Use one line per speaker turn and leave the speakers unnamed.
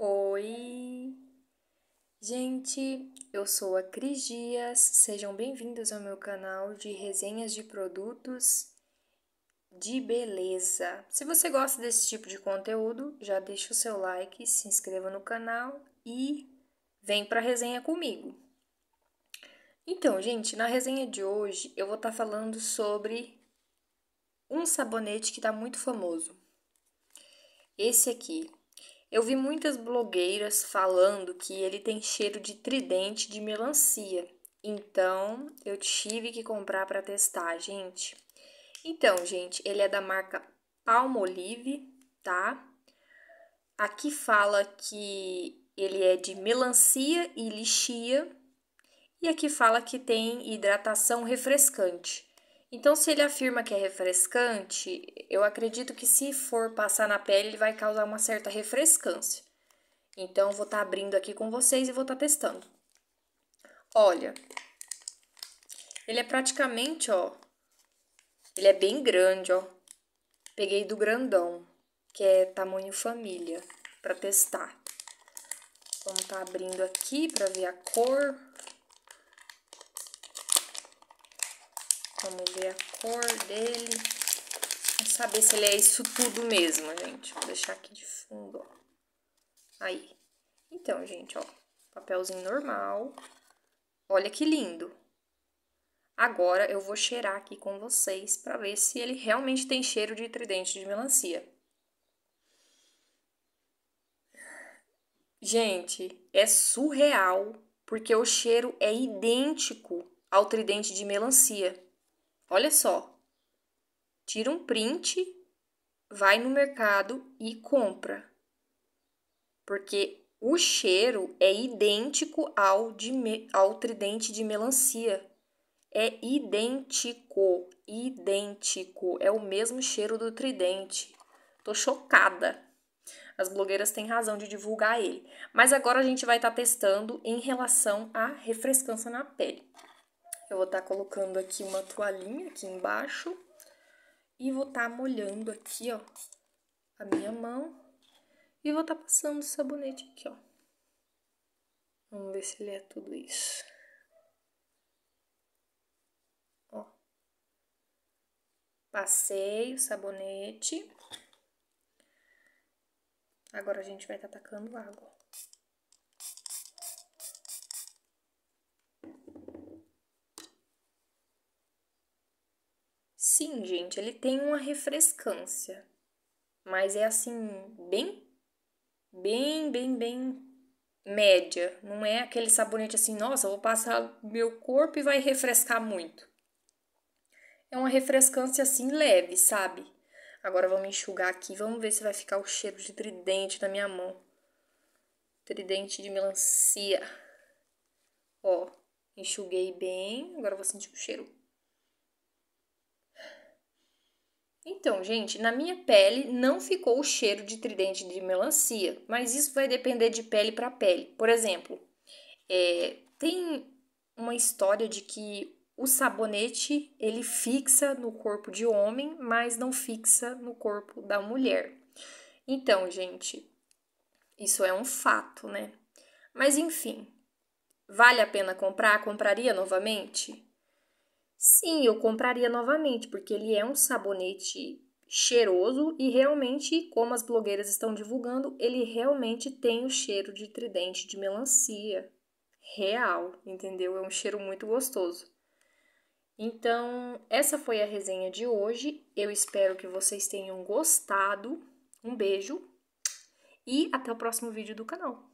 Oi! Gente, eu sou a Cris Dias, sejam bem-vindos ao meu canal de resenhas de produtos de beleza. Se você gosta desse tipo de conteúdo, já deixa o seu like, se inscreva no canal e vem para a resenha comigo. Então, gente, na resenha de hoje eu vou estar tá falando sobre um sabonete que está muito famoso. Esse aqui, eu vi muitas blogueiras falando que ele tem cheiro de tridente de melancia. Então, eu tive que comprar para testar, gente. Então, gente, ele é da marca Palmolive, tá? Aqui fala que ele é de melancia e lixia. E aqui fala que tem hidratação refrescante. Então, se ele afirma que é refrescante, eu acredito que se for passar na pele, ele vai causar uma certa refrescância. Então, vou estar tá abrindo aqui com vocês e vou estar tá testando. Olha, ele é praticamente, ó, ele é bem grande, ó. Peguei do grandão, que é tamanho família, para testar. Vamos tá abrindo aqui para ver a cor. Vamos ver a cor dele. Vamos é saber se ele é isso tudo mesmo, gente. Vou deixar aqui de fundo, ó. Aí. Então, gente, ó. Papelzinho normal. Olha que lindo. Agora eu vou cheirar aqui com vocês para ver se ele realmente tem cheiro de tridente de melancia. Gente, é surreal porque o cheiro é idêntico ao tridente de melancia. Olha só. Tira um print, vai no mercado e compra. Porque o cheiro é idêntico ao, de me, ao tridente de melancia. É idêntico, idêntico. É o mesmo cheiro do tridente. Tô chocada. As blogueiras têm razão de divulgar ele. Mas agora a gente vai estar tá testando em relação à refrescância na pele. Eu vou estar tá colocando aqui uma toalhinha aqui embaixo e vou estar tá molhando aqui, ó, a minha mão e vou estar tá passando o sabonete aqui, ó. Vamos ver se ele é tudo isso. Ó. Passei o sabonete. Agora a gente vai estar tá tacando água. Sim, gente, ele tem uma refrescância, mas é assim, bem, bem, bem, bem média. Não é aquele sabonete assim, nossa, vou passar meu corpo e vai refrescar muito. É uma refrescância assim leve, sabe? Agora vamos enxugar aqui, vamos ver se vai ficar o cheiro de tridente na minha mão. Tridente de melancia. Ó, enxuguei bem, agora vou sentir o cheiro Então, gente, na minha pele não ficou o cheiro de tridente de melancia, mas isso vai depender de pele para pele. Por exemplo, é, tem uma história de que o sabonete ele fixa no corpo de homem, mas não fixa no corpo da mulher. Então, gente, isso é um fato, né? Mas enfim, vale a pena comprar? Compraria novamente? Sim, eu compraria novamente, porque ele é um sabonete cheiroso e realmente, como as blogueiras estão divulgando, ele realmente tem o cheiro de tridente de melancia. Real, entendeu? É um cheiro muito gostoso. Então, essa foi a resenha de hoje. Eu espero que vocês tenham gostado. Um beijo e até o próximo vídeo do canal.